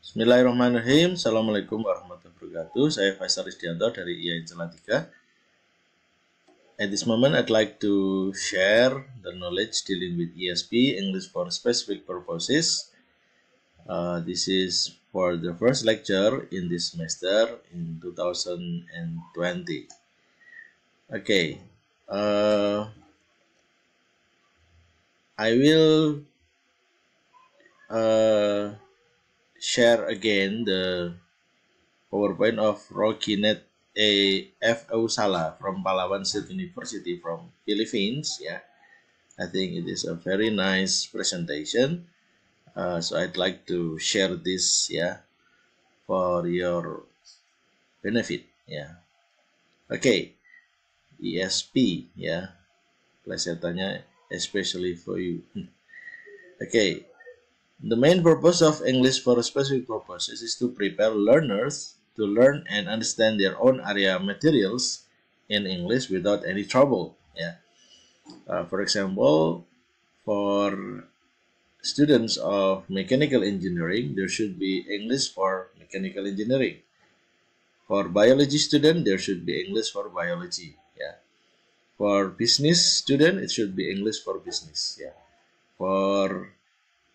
Bismillahirrahmanirrahim. Assalamualaikum warahmatullahi wabarakatuh. Saya Faisal Rizdianto dari IAIN Salatiga. At this moment, I'd like to share the knowledge dealing with ESP, English for Specific Purposes. Uh, this is for the first lecture in this semester in 2020. Okay. Uh, I will... Uh, share again the PowerPoint of Rokinet A. F. from Palawan State University from Philippines. Yeah, I think it is a very nice presentation. Uh, so I'd like to share this. Yeah, for your benefit. Yeah. Okay. ESP. Yeah. please tanya especially for you. okay. The main purpose of English for specific purposes is to prepare learners to learn and understand their own area materials in English without any trouble. Yeah. Uh, for example, for students of mechanical engineering, there should be English for mechanical engineering. For biology student, there should be English for biology. Yeah. For business student, it should be English for business. Yeah. For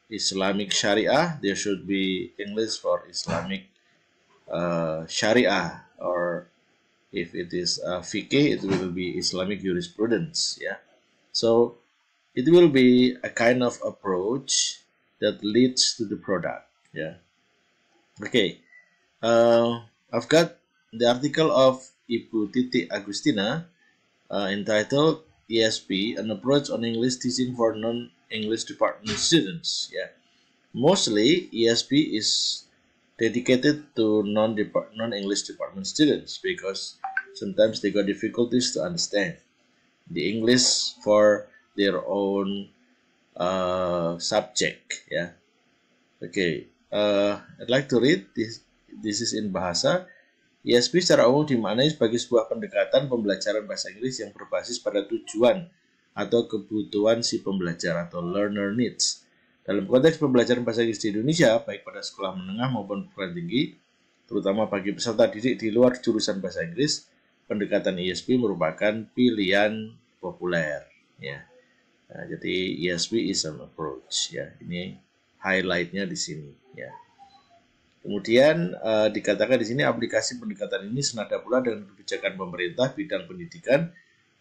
Islamic Sharia, there should be English for Islamic uh, Sharia, or if it is uh, fiqh, it will be Islamic jurisprudence. Yeah, so it will be a kind of approach that leads to the product. Yeah, okay. Uh, I've got the article of Ibu Titi Agustina uh, entitled ESP, an approach on English teaching for non English department students. Yeah, mostly ESP is dedicated to non depart non English department students because sometimes they got difficulties to understand the English for their own uh, subject. Yeah. Okay. Uh, I'd like to read this. This is in Bahasa. ESP secara umum dimaknai sebagai sebuah pendekatan pembelajaran bahasa Inggris yang berbasis pada tujuan atau kebutuhan si pembelajar atau learner needs. Dalam konteks pembelajaran bahasa Inggris di Indonesia, baik pada sekolah menengah maupun perguruan tinggi, terutama bagi peserta didik di luar jurusan bahasa Inggris, pendekatan ISP e merupakan pilihan populer. Ya. Nah, jadi ISP e is an approach. Ya, ini highlightnya di sini. Ya. Kemudian eh, dikatakan di sini aplikasi pendekatan ini senada pula dengan kebijakan pemerintah bidang pendidikan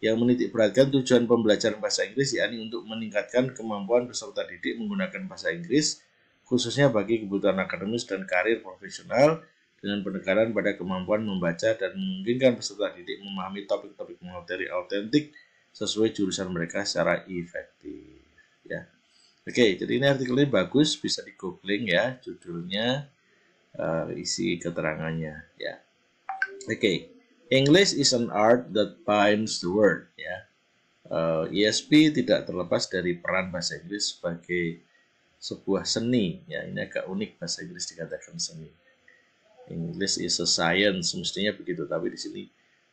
yang menitik beratkan tujuan pembelajaran bahasa Inggris yakni untuk meningkatkan kemampuan peserta didik menggunakan bahasa Inggris khususnya bagi kebutuhan akademis dan karir profesional dengan penekanan pada kemampuan membaca dan memungkinkan peserta didik memahami topik-topik materi autentik sesuai jurusan mereka secara efektif ya. Oke, jadi ini artikelnya bagus bisa di googling ya judulnya uh, isi keterangannya ya. Oke. Okay. English is an art that binds the world. Ya, uh, eh, ESP tidak terlepas dari peran bahasa Inggris sebagai sebuah seni. Ya, ini agak unik bahasa Inggris dikatakan seni. English is a science, mestinya begitu, tapi di sini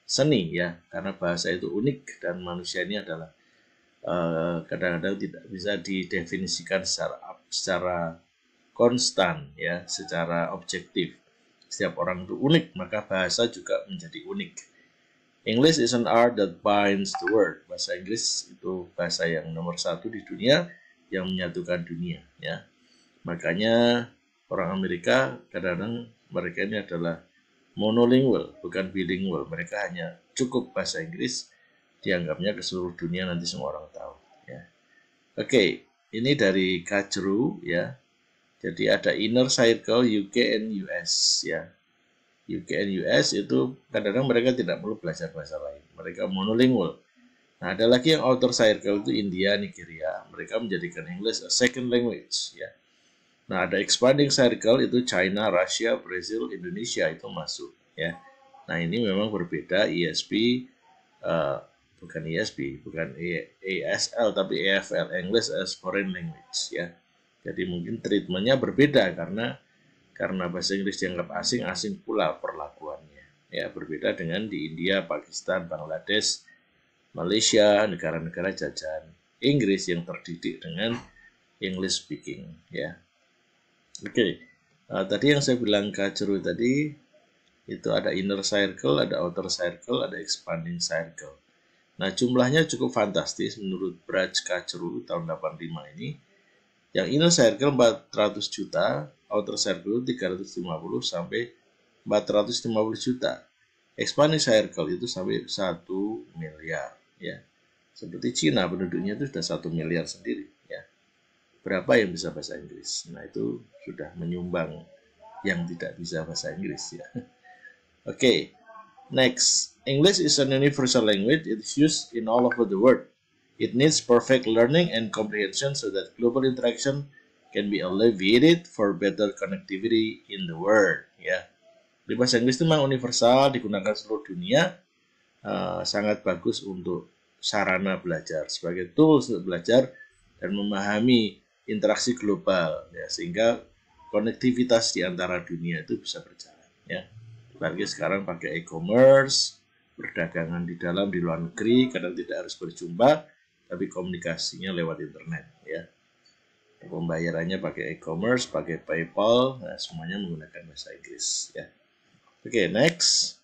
seni ya, karena bahasa itu unik dan manusia ini adalah eh, kadang-kadang uh, tidak bisa didefinisikan secara secara konstan ya, secara objektif. Setiap orang itu unik, maka bahasa juga menjadi unik. English is an art that binds the world. Bahasa Inggris itu bahasa yang nomor satu di dunia yang menyatukan dunia. Ya, makanya orang Amerika kadang-kadang mereka ini adalah monolingual, bukan bilingual. Mereka hanya cukup bahasa Inggris dianggapnya ke seluruh dunia nanti semua orang tahu. Ya. Oke, okay, ini dari Kajru ya. Jadi ada inner circle UK and US ya. UK and US itu kadang-kadang mereka tidak perlu belajar bahasa lain. Mereka monolingual. Nah, ada lagi yang outer circle itu India, Nigeria. Mereka menjadikan English a second language ya. Nah, ada expanding circle itu China, Russia, Brazil, Indonesia itu masuk ya. Nah, ini memang berbeda ESP uh, eh, bukan ESP, bukan ESL tapi EFL English as Foreign Language ya. Jadi mungkin treatmentnya berbeda karena karena bahasa Inggris dianggap asing, asing pula perlakuannya. Ya, berbeda dengan di India, Pakistan, Bangladesh, Malaysia, negara-negara jajahan Inggris yang terdidik dengan English speaking, ya. Oke. Okay. Uh, eh, tadi yang saya bilang kajru tadi itu ada inner circle, ada outer circle, ada expanding circle. Nah, jumlahnya cukup fantastis menurut Braj Kajru tahun 85 ini yang inner circle 400 juta, outer circle 350 sampai 450 juta. Expanding circle itu sampai 1 miliar ya. Seperti Cina penduduknya itu sudah 1 miliar sendiri ya. Berapa yang bisa bahasa Inggris? Nah, itu sudah menyumbang yang tidak bisa bahasa Inggris ya. Oke. Okay. Next, English is an universal language. It's used in all over the world. It needs perfect learning and comprehension so that global interaction can be alleviated for better connectivity in the world. Ya, bahasa Inggris itu memang universal digunakan seluruh dunia, uh, sangat bagus untuk sarana belajar sebagai tools untuk belajar dan memahami interaksi global, ya sehingga konektivitas di antara dunia itu bisa berjalan. Ya, apalagi sekarang pakai e-commerce, perdagangan di dalam di luar negeri, kadang tidak harus berjumpa tapi komunikasinya lewat internet ya pembayarannya pakai e-commerce pakai PayPal nah semuanya menggunakan bahasa Inggris ya oke okay, next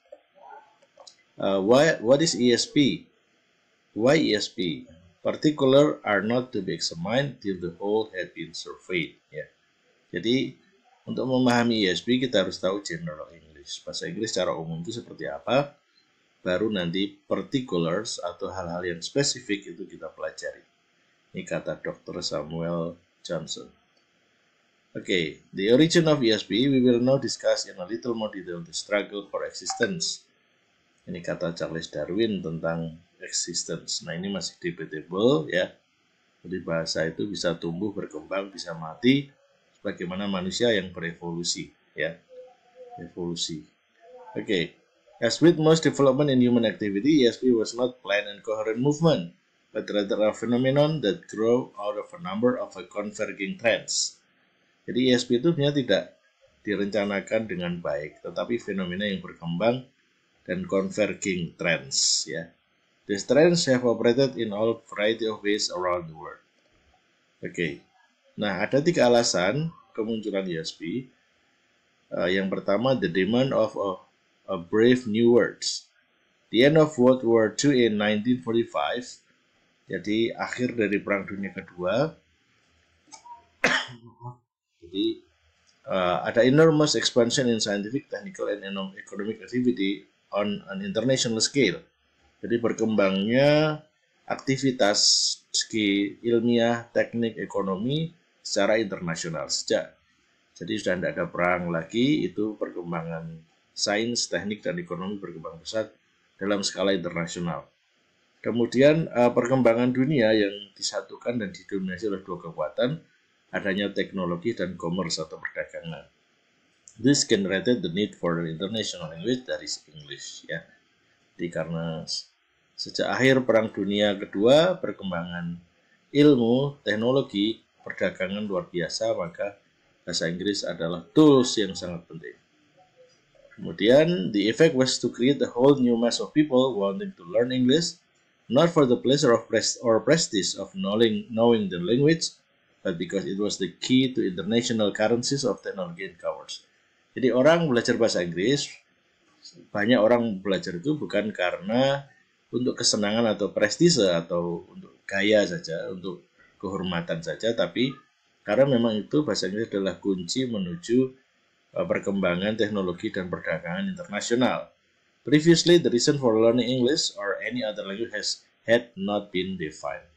uh, why, what is ESP why ESP particular are not to be examined till the whole had been surveyed ya jadi untuk memahami ESP kita harus tahu general English bahasa Inggris secara umum itu seperti apa baru nanti particulars atau hal-hal yang spesifik itu kita pelajari. Ini kata Dr. Samuel Johnson. Okay, the origin of ESP we will now discuss in a little more detail the struggle for existence. Ini kata Charles Darwin tentang existence. Nah ini masih debatable ya. Jadi bahasa itu bisa tumbuh, berkembang, bisa mati, Bagaimana manusia yang berevolusi ya, evolusi. Oke, okay. As with most development in human activity, ESP was not planned and coherent movement, but rather a phenomenon that grew out of a number of a converging trends. Jadi ESP itu sebenarnya tidak direncanakan dengan baik, tetapi fenomena yang berkembang dan converging trends. Ya. These trends have operated in all variety of ways around the world. Oke, okay. nah ada tiga alasan kemunculan ESP. Uh, eh, yang pertama, the demand of of A Brave New World. The end of World War II in 1945. Jadi akhir dari Perang Dunia Kedua. Jadi uh, ada enormous expansion in scientific, technical, and economic activity on an international scale. Jadi berkembangnya aktivitas segi ilmiah, teknik, ekonomi secara internasional sejak. Jadi sudah tidak ada perang lagi, itu perkembangan sains, teknik, dan ekonomi berkembang pesat dalam skala internasional. Kemudian eh, perkembangan dunia yang disatukan dan didominasi oleh dua kekuatan, adanya teknologi dan commerce atau perdagangan. This generated the need for the international language that is English. Ya. Jadi karena sejak akhir Perang Dunia Kedua, perkembangan ilmu, teknologi, perdagangan luar biasa, maka bahasa Inggris adalah tools yang sangat penting. Kemudian, the effect was to create a whole new mass of people wanting to learn English, not for the pleasure of pres or prestige of knowing, knowing the language, but because it was the key to international currencies of technology and commerce. Jadi orang belajar bahasa Inggris, banyak orang belajar itu bukan karena untuk kesenangan atau prestise atau untuk gaya saja, untuk kehormatan saja, tapi karena memang itu bahasa Inggris adalah kunci menuju Eh, perkembangan teknologi dan perdagangan internasional. Previously, the reason for learning English or any other language has had not been defined.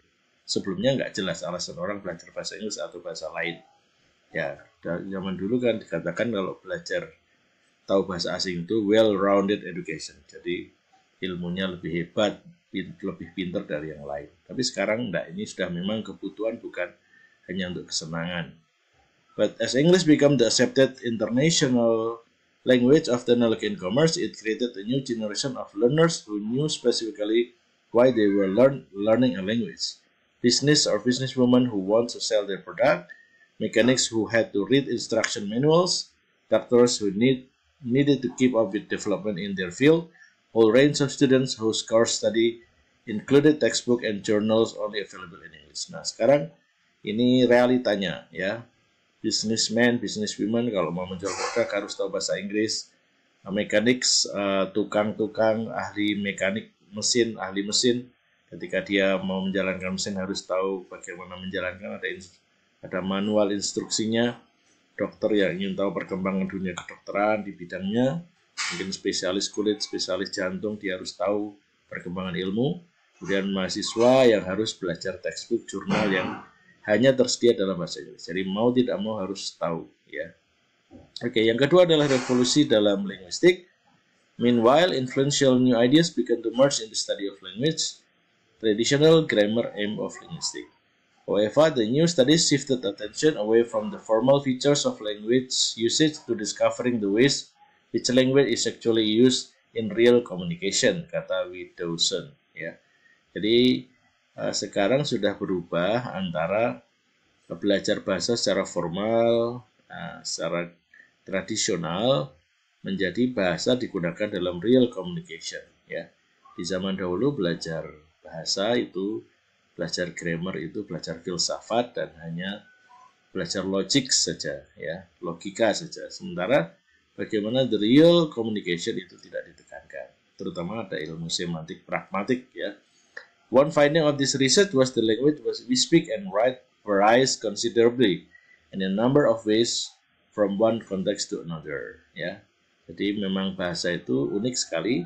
Sebelumnya nggak jelas alasan orang belajar bahasa Inggris atau bahasa lain. Ya, zaman dulu kan dikatakan kalau belajar tahu bahasa asing itu well-rounded education. Jadi ilmunya lebih hebat, lebih pinter dari yang lain. Tapi sekarang enggak, ini sudah memang kebutuhan bukan hanya untuk kesenangan. But as English became the accepted international language of the Norwegian commerce, it created a new generation of learners who knew specifically why they were learn learning a language. Business or businesswoman who want to sell their product, mechanics who had to read instruction manuals, doctors who need, needed to keep up with development in their field, whole range of students whose course study included textbook and journals only available in English. Nah, sekarang ini realitanya ya businessman, businesswoman kalau mau menjual produk harus tahu bahasa Inggris, nah, mekanik, eh, tukang-tukang, ahli mekanik mesin, ahli mesin. Ketika dia mau menjalankan mesin harus tahu bagaimana menjalankan, ada ada manual instruksinya. Dokter yang ingin tahu perkembangan dunia kedokteran di bidangnya, mungkin spesialis kulit, spesialis jantung, dia harus tahu perkembangan ilmu. Kemudian mahasiswa yang harus belajar textbook, jurnal yang hanya tersedia dalam bahasa Inggris. Jadi mau tidak mau harus tahu ya. Oke, yang kedua adalah revolusi dalam linguistik. Meanwhile, influential new ideas began to merge in the study of language, traditional grammar aim of linguistics. However, the new studies shifted attention away from the formal features of language usage to discovering the ways which language is actually used in real communication, kata Widowson. Ya. Jadi, Eh, sekarang sudah berubah antara belajar bahasa secara formal, eh, secara tradisional menjadi bahasa digunakan dalam real communication ya. Di zaman dahulu belajar bahasa itu belajar grammar itu belajar filsafat dan hanya belajar logik saja ya, logika saja. Sementara bagaimana the real communication itu tidak ditekankan. Terutama ada ilmu semantik pragmatik ya One finding of this research was the language was we speak and write varies considerably in a number of ways from one context to another. Ya, jadi memang bahasa itu unik sekali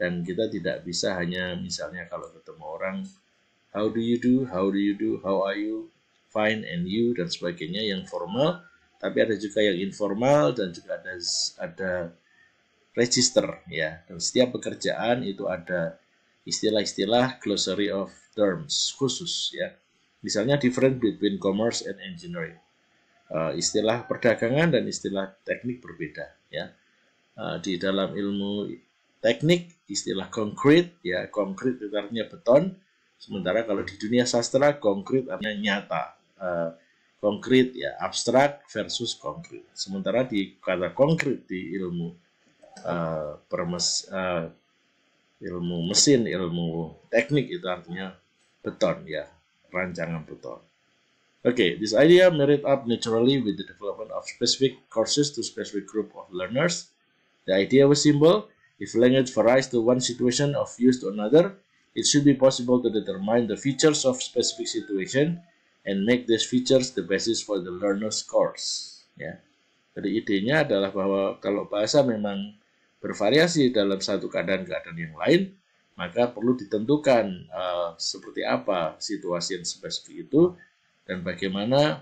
dan kita tidak bisa hanya misalnya kalau ketemu orang how do you do, how do you do, how are you, fine and you dan sebagainya yang formal, tapi ada juga yang informal dan juga ada ada register ya. Dan setiap pekerjaan itu ada istilah-istilah glossary of terms khusus ya. Misalnya different between commerce and engineering. Uh, istilah perdagangan dan istilah teknik berbeda ya. Uh, di dalam ilmu teknik istilah concrete ya, concrete itu artinya beton. Sementara kalau di dunia sastra concrete artinya nyata. Uh, eh, konkret ya, abstrak versus concrete Sementara di kata concrete di ilmu uh, permes uh, ilmu mesin, ilmu teknik itu artinya beton ya, rancangan beton. Okay, this idea married up naturally with the development of specific courses to specific group of learners. The idea was simple. If language varies to one situation of use to another, it should be possible to determine the features of specific situation and make these features the basis for the learner's course. Ya. Jadi idenya adalah bahwa kalau bahasa memang bervariasi dalam satu keadaan-keadaan yang lain, maka perlu ditentukan uh, seperti apa situasi yang spesifik itu dan bagaimana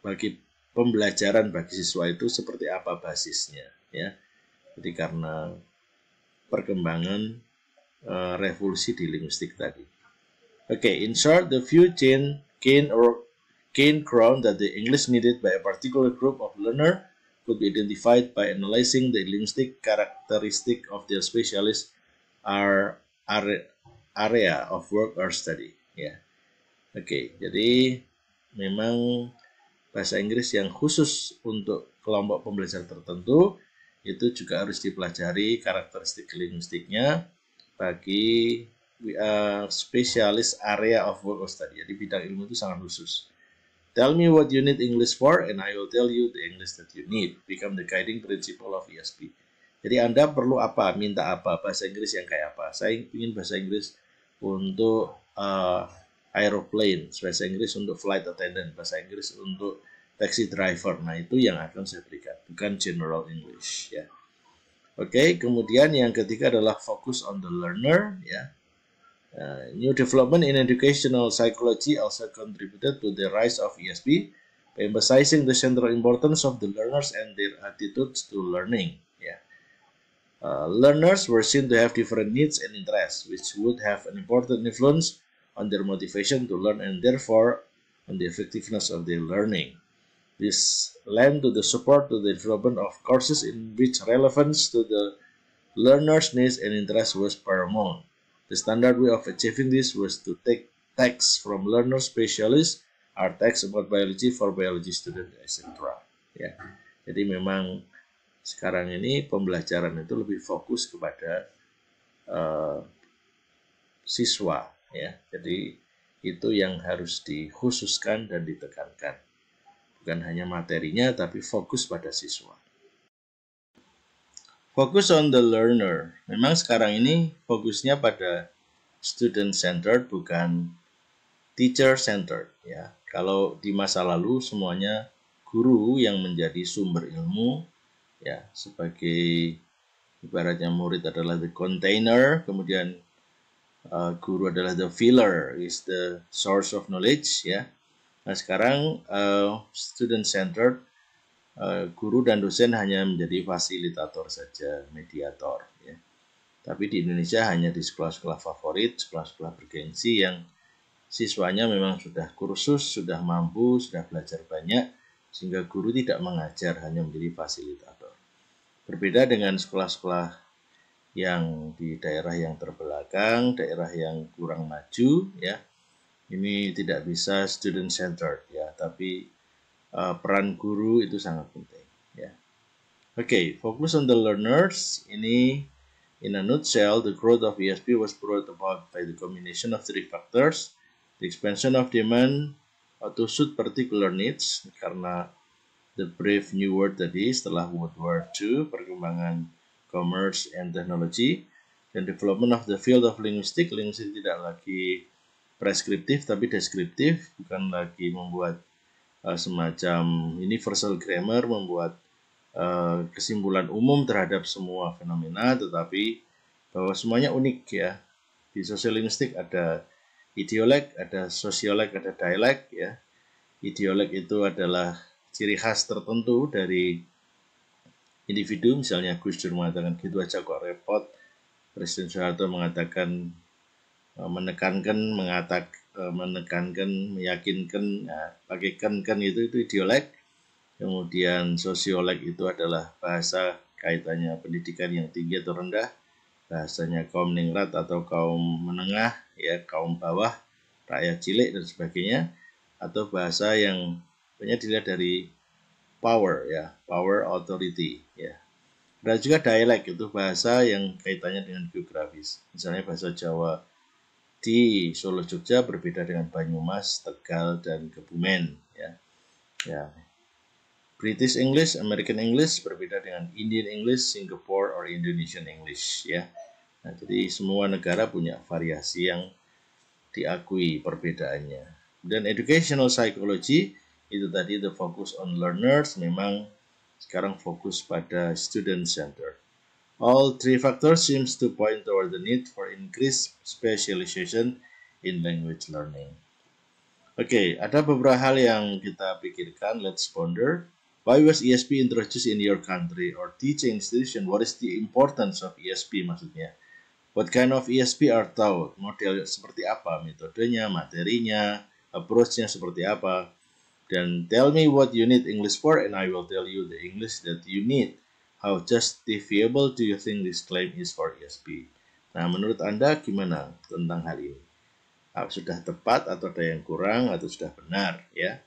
bagi pembelajaran bagi siswa itu seperti apa basisnya ya. Jadi karena perkembangan uh, revolusi di linguistik tadi. Oke, okay, in short, the few chain, gain or gain ground that the English needed by a particular group of learner could be identified by analyzing the linguistic characteristic of their specialist are area of work or study ya yeah. oke okay, jadi memang bahasa Inggris yang khusus untuk kelompok pembelajar tertentu itu juga harus dipelajari karakteristik linguistiknya bagi uh, spesialis area of work or study jadi bidang ilmu itu sangat khusus Tell me what you need English for and I will tell you the English that you need. Become the guiding principle of ESP. Jadi Anda perlu apa? Minta apa? Bahasa Inggris yang kayak apa? Saya ingin bahasa Inggris untuk uh, aeroplane, bahasa Inggris untuk flight attendant, bahasa Inggris untuk taxi driver. Nah, itu yang akan saya berikan, bukan general English ya. Oke, okay, kemudian yang ketiga adalah focus on the learner ya. Uh, new development in educational psychology also contributed to the rise of ESP emphasizing the central importance of the learners and their attitudes to learning. Yeah. Uh, learners were seen to have different needs and interests, which would have an important influence on their motivation to learn and therefore on the effectiveness of their learning. This lent to the support to the development of courses in which relevance to the learner's needs and interests was paramount. The standard way of achieving this was to take texts from learner specialists our texts about biology for biology student, etc. Ya. Jadi memang sekarang ini pembelajaran itu lebih fokus kepada uh, siswa ya. Jadi itu yang harus dikhususkan dan ditekankan. Bukan hanya materinya tapi fokus pada siswa. Fokus on the learner. Memang sekarang ini fokusnya pada student centered bukan teacher centered ya. Kalau di masa lalu semuanya guru yang menjadi sumber ilmu ya sebagai ibaratnya murid adalah the container, kemudian uh, guru adalah the filler is the source of knowledge ya nah sekarang uh, student centered Eh, guru dan dosen hanya menjadi fasilitator saja, mediator. Ya. Tapi di Indonesia hanya di sekolah-sekolah favorit, sekolah-sekolah bergensi yang siswanya memang sudah kursus, sudah mampu, sudah belajar banyak, sehingga guru tidak mengajar, hanya menjadi fasilitator. Berbeda dengan sekolah-sekolah yang di daerah yang terbelakang, daerah yang kurang maju, ya, ini tidak bisa student centered ya, tapi uh, peran guru itu sangat penting ya. Oke, okay, focus on the learners ini in a nutshell the growth of ESP was brought about by the combination of three factors the expansion of demand to suit particular needs karena the brave new world tadi setelah World War II perkembangan commerce and technology dan development of the field of linguistics. linguistik tidak lagi preskriptif tapi deskriptif bukan lagi membuat semacam eh, semacam universal grammar membuat uh, kesimpulan umum terhadap semua fenomena tetapi bahwa semuanya unik ya di sosiolinguistik ada idiolek ada sosiolek ada dialek ya idiolek itu adalah ciri khas tertentu dari individu misalnya Gus Dur mengatakan gitu aja kok repot Presiden Soeharto mengatakan eh, menekankan mengatakan Eh, menekankan, meyakinkan, ya, pakai kan-kan itu itu idiolek. Kemudian sosiolek itu adalah bahasa kaitannya pendidikan yang tinggi atau rendah, bahasanya kaum ningrat atau kaum menengah, ya kaum bawah, rakyat cilik dan sebagainya, atau bahasa yang punya dilihat dari power ya, power authority ya. Ada juga dialek itu bahasa yang kaitannya dengan geografis, misalnya bahasa Jawa di Solo Jogja berbeda dengan Banyumas, Tegal dan Kebumen ya. Ya. British English, American English berbeda dengan Indian English, Singapore or Indonesian English ya. Nah, jadi semua negara punya variasi yang diakui perbedaannya. Dan educational psychology itu tadi the focus on learners memang sekarang fokus pada student centered. All three factors seems to point toward the need for increased specialization in language learning. Oke, okay, ada beberapa hal yang kita pikirkan. Let's ponder. Why was ESP introduced in your country or teaching institution? What is the importance of ESP maksudnya? What kind of ESP are taught? Model seperti apa? Metodenya, materinya, approach-nya seperti apa? Dan tell me what you need English for and I will tell you the English that you need. How justifiable do you think this claim is for ESP? Nah, menurut Anda gimana tentang hal ini? Ah, sudah tepat atau ada yang kurang atau sudah benar ya?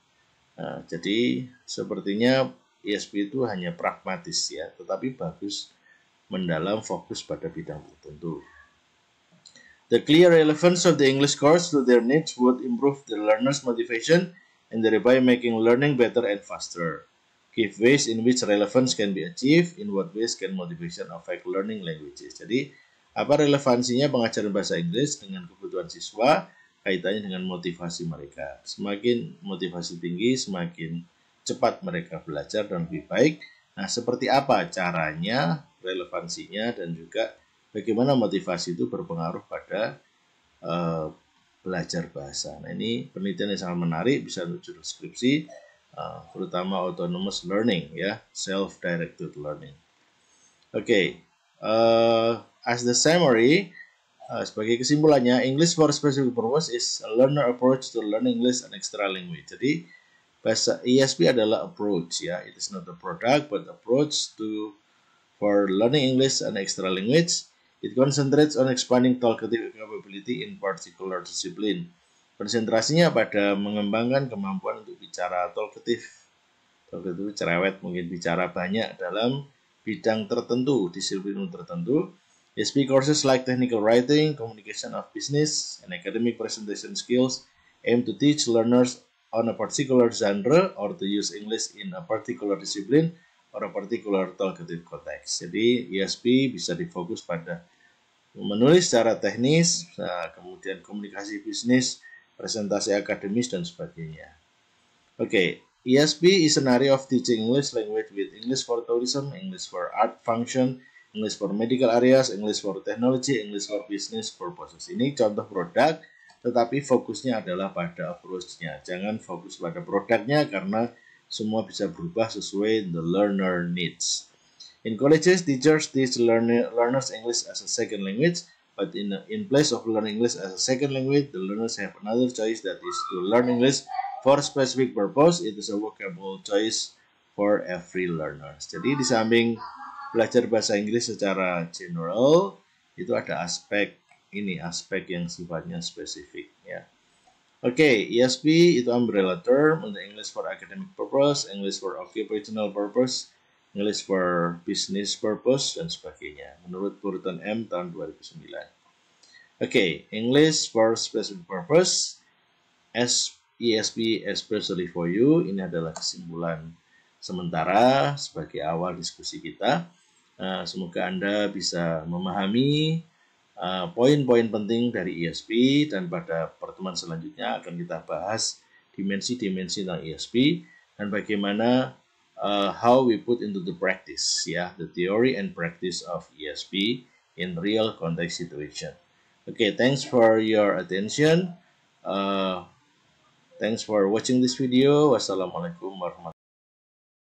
Nah, jadi sepertinya ESP itu hanya pragmatis ya, tetapi bagus mendalam fokus pada bidang tertentu. The clear relevance of the English course to their needs would improve the learner's motivation and thereby making learning better and faster. Give ways in which relevance can be achieved, in what ways can motivation affect learning languages. Jadi, apa relevansinya pengajaran bahasa Inggris dengan kebutuhan siswa kaitannya dengan motivasi mereka. Semakin motivasi tinggi, semakin cepat mereka belajar dan lebih baik. Nah, seperti apa caranya, relevansinya, dan juga bagaimana motivasi itu berpengaruh pada uh, belajar bahasa. Nah, ini penelitian yang sangat menarik, bisa untuk judul skripsi Ah, terutama autonomous learning ya, self-directed learning. Oke, okay. uh, eh, as the summary, uh, sebagai kesimpulannya, English for specific purpose is a learner approach to learning English and extra language. Jadi bahasa ESP adalah approach ya, it is not a product but approach to for learning English and extra language. It concentrates on expanding talkative capability in particular discipline konsentrasinya pada mengembangkan kemampuan untuk bicara Talkatif itu cerewet mungkin bicara banyak dalam bidang tertentu, disiplin tertentu. ESP courses like technical writing, communication of business, and academic presentation skills aim to teach learners on a particular genre or to use English in a particular discipline or a particular talkative context. Jadi ESP bisa difokus pada menulis secara teknis, eh, kemudian komunikasi bisnis, presentasi akademis dan sebagainya. Oke, okay. E ESP is an area of teaching English language with English for tourism, English for art function, English for medical areas, English for technology, English for business purposes. Ini contoh produk, tetapi fokusnya adalah pada approach-nya. Jangan fokus pada produknya karena semua bisa berubah sesuai the learner needs. In colleges, teachers teach learners English as a second language But in, in place of learning English as a second language, the learners have another choice that is to learn English for specific purpose. It is a workable choice for every learner. Jadi di samping belajar bahasa Inggris secara general, itu ada aspek ini, aspek yang sifatnya spesifik ya. Oke, okay, e ESP itu umbrella term untuk English for academic purpose, English for occupational purpose, English for Business Purpose, dan sebagainya, menurut Burton M. tahun 2009. Oke, okay, English for special Purpose, S ESP especially for you. Ini adalah kesimpulan sementara sebagai awal diskusi kita. Uh, semoga Anda bisa memahami eh, poin-poin uh, penting dari ESP dan pada pertemuan selanjutnya akan kita bahas dimensi-dimensi tentang ESP dan bagaimana uh, how we put into the practice, yeah, the theory and practice of ESP in real context situation. Okay, thanks for your attention. Uh, thanks for watching this video. Wassalamualaikum warahmatullahi